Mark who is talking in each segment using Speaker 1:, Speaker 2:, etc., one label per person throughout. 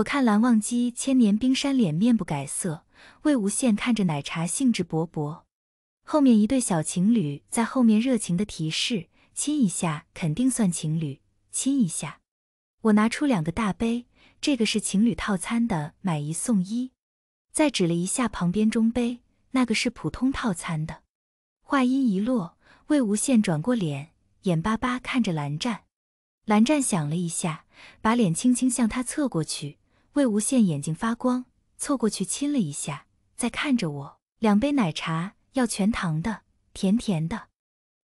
Speaker 1: 我看蓝忘机千年冰山脸面不改色，魏无羡看着奶茶兴致勃勃，后面一对小情侣在后面热情的提示，亲一下肯定算情侣，亲一下。我拿出两个大杯，这个是情侣套餐的，买一送一，再指了一下旁边中杯，那个是普通套餐的。话音一落，魏无羡转过脸，眼巴巴看着蓝湛，蓝湛想了一下，把脸轻轻向他侧过去。魏无羡眼睛发光，凑过去亲了一下，再看着我。两杯奶茶要全糖的，甜甜的。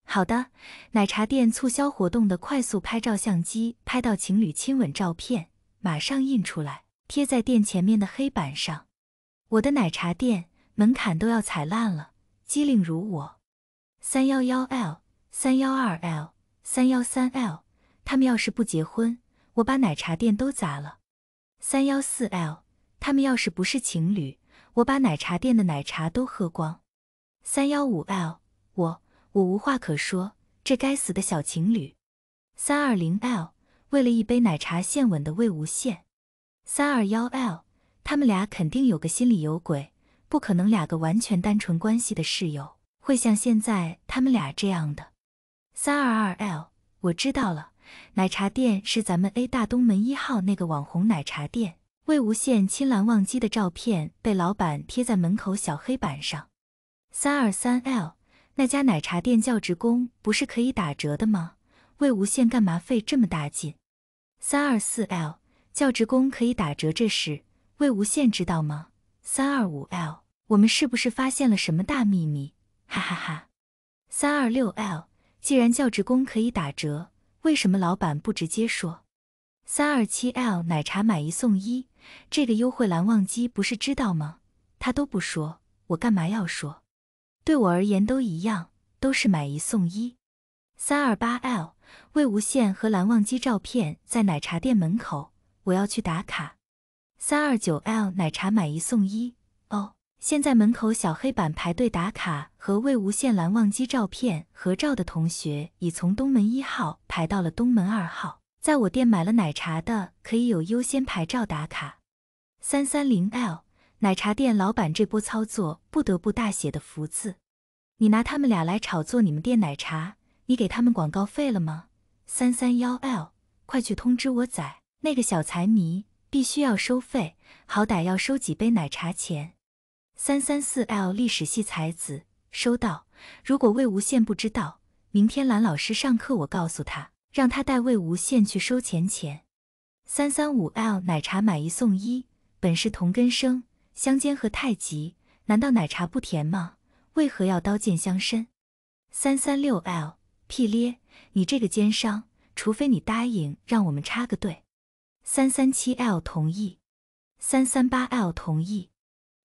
Speaker 1: 好的，奶茶店促销活动的快速拍照相机，拍到情侣亲吻照片，马上印出来贴在店前面的黑板上。我的奶茶店门槛都要踩烂了。机灵如我，三幺幺 L，三幺二 L，三幺三 L。他们要是不结婚，我把奶茶店都砸了。三幺四 l，他们要是不是情侣，我把奶茶店的奶茶都喝光。三幺五 l，我我无话可说，这该死的小情侣。三二零 l，为了一杯奶茶献吻的魏无羡。三二幺 l，他们俩肯定有个心里有鬼，不可能两个完全单纯关系的室友会像现在他们俩这样的。三二二 l，我知道了。奶茶店是咱们 A 大东门一号那个网红奶茶店。魏无羡亲蓝忘机的照片被老板贴在门口小黑板上。三二三 L，那家奶茶店教职工不是可以打折的吗？魏无羡干嘛费这么大劲？三二四 L，教职工可以打折这事，魏无羡知道吗？三二五 L，我们是不是发现了什么大秘密？哈哈哈。三二六 L，既然教职工可以打折。为什么老板不直接说？三二七 L 奶茶买一送一，这个优惠蓝忘机不是知道吗？他都不说，我干嘛要说？对我而言都一样，都是买一送一。三二八 L 魏无羡和蓝忘机照片在奶茶店门口，我要去打卡。三二九 L 奶茶买一送一。现在门口小黑板排队打卡和魏无羡蓝忘机照片合照的同学已从东门一号排到了东门二号。在我店买了奶茶的可以有优先牌照打卡。三三零 L 奶茶店老板这波操作不得不大写的福字。你拿他们俩来炒作你们店奶茶，你给他们广告费了吗？三三幺 L，快去通知我仔那个小财迷，必须要收费，好歹要收几杯奶茶钱。三三四 l 历史系才子收到。如果魏无羡不知道，明天蓝老师上课我告诉他，让他带魏无羡去收钱钱。三三五 l 奶茶买一送一，本是同根生，相煎何太急？难道奶茶不甜吗？为何要刀剑相身？三三六 l 屁咧，你这个奸商，除非你答应让我们插个队。三三七 l 同意。三三八 l 同意。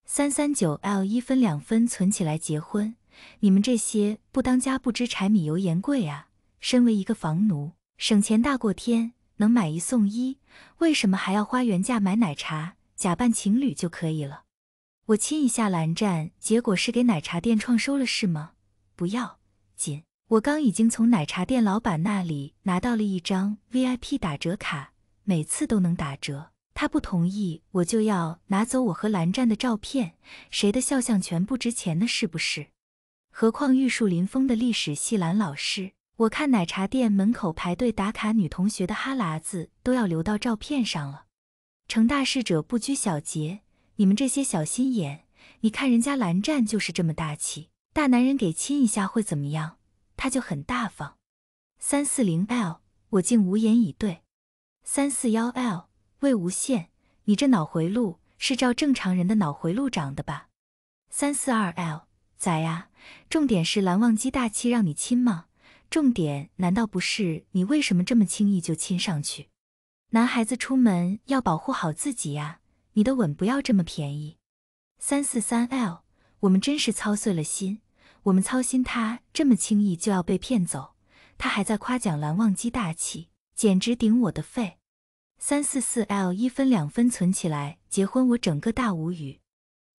Speaker 1: 三三九 l 一分两分存起来结婚，你们这些不当家不知柴米油盐贵啊！身为一个房奴，省钱大过天，能买一送一，为什么还要花原价买奶茶？假扮情侣就可以了。我亲一下蓝湛，结果是给奶茶店创收了是吗？不要紧，我刚已经从奶茶店老板那里拿到了一张 VIP 打折卡，每次都能打折。他不同意，我就要拿走我和蓝湛的照片，谁的肖像权不值钱呢？是不是？何况玉树临风的历史系蓝老师，我看奶茶店门口排队打卡女同学的哈喇子都要流到照片上了。成大事者不拘小节，你们这些小心眼，你看人家蓝湛就是这么大气，大男人给亲一下会怎么样？他就很大方。三四零 L，我竟无言以对。三四幺 L。魏无羡，你这脑回路是照正常人的脑回路长的吧？三四二 l，咋呀？重点是蓝忘机大气让你亲吗？重点难道不是你为什么这么轻易就亲上去？男孩子出门要保护好自己啊！你的吻不要这么便宜。三四三 l，我们真是操碎了心，我们操心他这么轻易就要被骗走，他还在夸奖蓝忘机大气，简直顶我的肺。三四四 l 一分两分存起来，结婚我整个大无语。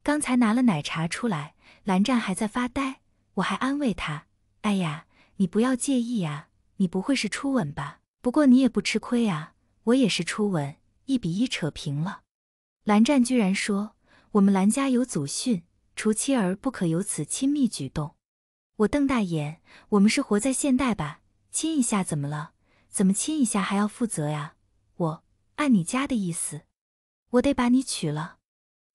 Speaker 1: 刚才拿了奶茶出来，蓝湛还在发呆，我还安慰他：“哎呀，你不要介意啊，你不会是初吻吧？不过你也不吃亏啊，我也是初吻，一比一扯平了。”蓝湛居然说：“我们蓝家有祖训，除妻儿不可有此亲密举动。”我瞪大眼：“我们是活在现代吧？亲一下怎么了？怎么亲一下还要负责呀？”按你家的意思，我得把你娶了。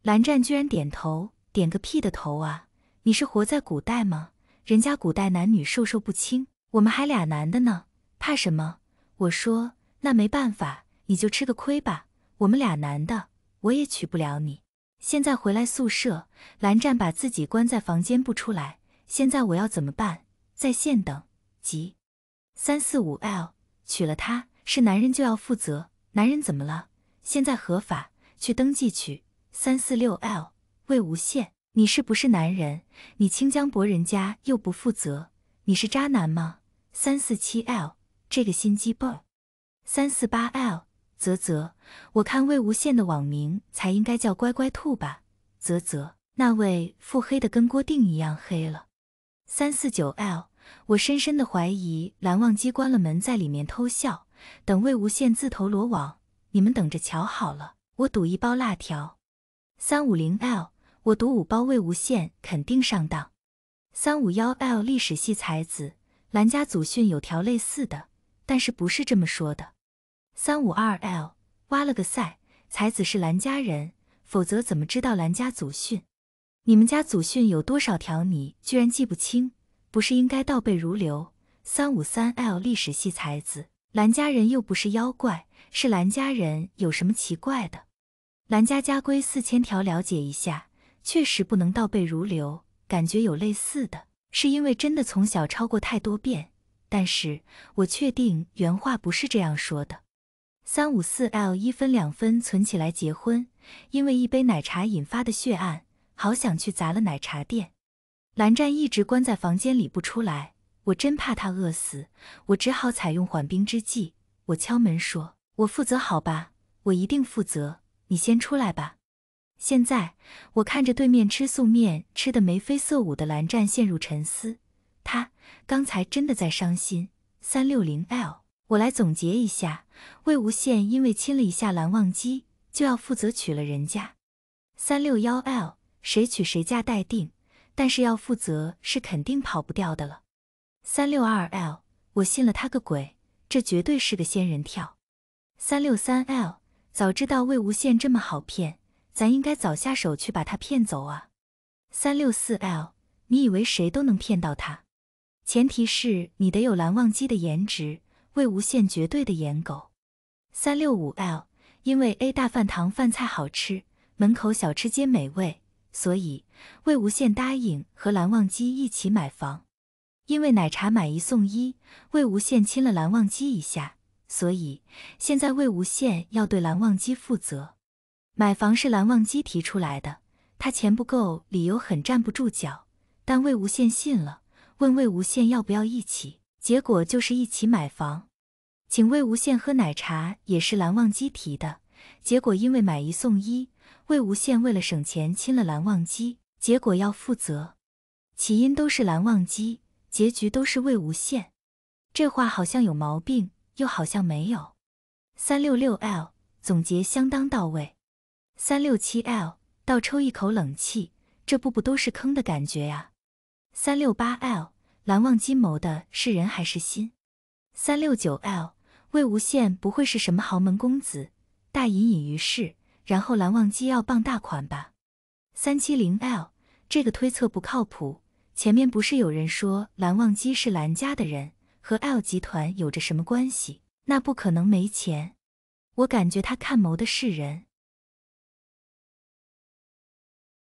Speaker 1: 蓝湛居然点头，点个屁的头啊！你是活在古代吗？人家古代男女授受不亲，我们还俩男的呢，怕什么？我说那没办法，你就吃个亏吧。我们俩男的，我也娶不了你。现在回来宿舍，蓝湛把自己关在房间不出来。现在我要怎么办？在线等，急。三四五 l 娶了她是男人就要负责。男人怎么了？现在合法，去登记去。三四六 l，魏无羡，你是不是男人？你清江博人家又不负责，你是渣男吗？三四七 l，这个心机蹦。三四八 l，啧啧，我看魏无羡的网名才应该叫乖乖兔吧？啧啧，那位腹黑的跟郭定一样黑了。三四九 l，我深深的怀疑蓝忘机关了门在里面偷笑。等魏无羡自投罗网，你们等着瞧好了。我赌一包辣条，三五零 l，我赌五包魏无羡肯定上当。三五幺 l，历史系才子，兰家祖训有条类似的，但是不是这么说的。三五二 l，挖了个塞，才子是兰家人，否则怎么知道兰家祖训？你们家祖训有多少条？你居然记不清？不是应该倒背如流？三五三 l，历史系才子。蓝家人又不是妖怪，是蓝家人有什么奇怪的？蓝家家规四千条，了解一下，确实不能倒背如流，感觉有类似的，是因为真的从小抄过太多遍，但是我确定原话不是这样说的。三五四 l 一分两分存起来结婚，因为一杯奶茶引发的血案，好想去砸了奶茶店。蓝湛一直关在房间里不出来。我真怕他饿死，我只好采用缓兵之计。我敲门说：“我负责好吧，我一定负责，你先出来吧。”现在我看着对面吃素面吃的眉飞色舞的蓝湛陷入沉思。他刚才真的在伤心。三六零 L，我来总结一下：魏无羡因为亲了一下蓝忘机，就要负责娶了人家。三六幺 L，谁娶谁嫁待定，但是要负责是肯定跑不掉的了。三六二 l，我信了他个鬼，这绝对是个仙人跳。三六三 l，早知道魏无羡这么好骗，咱应该早下手去把他骗走啊。三六四 l，你以为谁都能骗到他？前提是你得有蓝忘机的颜值，魏无羡绝对的颜狗。三六五 l，因为 A 大饭堂饭菜好吃，门口小吃街美味，所以魏无羡答应和蓝忘机一起买房。因为奶茶买一送一，魏无羡亲了蓝忘机一下，所以现在魏无羡要对蓝忘机负责。买房是蓝忘机提出来的，他钱不够，理由很站不住脚，但魏无羡信了，问魏无羡要不要一起，结果就是一起买房。请魏无羡喝奶茶也是蓝忘机提的，结果因为买一送一，魏无羡为了省钱亲了蓝忘机，结果要负责。起因都是蓝忘机。结局都是魏无羡，这话好像有毛病，又好像没有。三六六 l 总结相当到位。三六七 l 倒抽一口冷气，这步步都是坑的感觉呀。三六八 l 蓝忘机谋的是人还是心？三六九 l 魏无羡不会是什么豪门公子，大隐隐于市，然后蓝忘机要傍大款吧？三七零 l 这个推测不靠谱。前面不是有人说蓝忘机是蓝家的人，和 L 集团有着什么关系？那不可能没钱，我感觉他看谋的是人。